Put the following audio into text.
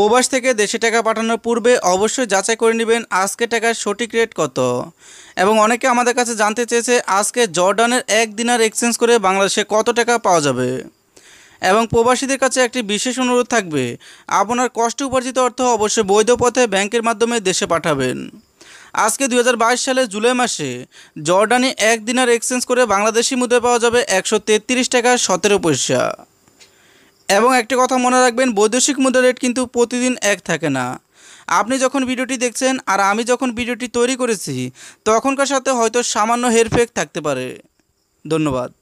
প্রবাস থেকে দেশে টাকা পাঠানোর পূর্বে অবশ্যই যাচাই করে নেবেন আজকে টাকার সঠিক রেট কত এবং অনেকে আমাদের কাছে জানতে চেয়েছে আজকে জর্ডানের এক দিনার এক্সচেঞ্জ করে বাংলাদেশে কত টাকা পাওয়া যাবে এবং প্রবাসীদের কাছে একটি বিশেষ অনুরোধ থাকবে আপনার কষ্ট উপার্জিত অর্থ অবশ্যই বৈধ পথে ব্যাংকের মাধ্যমে দেশে পাঠাবেন আজকে দুই সালে জুলাই মাসে জর্ডানে এক দিনার এক্সচেঞ্জ করে বাংলাদেশি মুদ্রা পাওয়া যাবে একশো টাকা সতেরো পয়সা এবং একটি কথা মনে রাখবেন বৈদেশিক মুদ্রা রেট কিন্তু প্রতিদিন এক থাকে না আপনি যখন ভিডিওটি দেখছেন আর আমি যখন ভিডিওটি তৈরি করেছি তখনকার সাথে হয়তো সামান্য হেরফেক থাকতে পারে ধন্যবাদ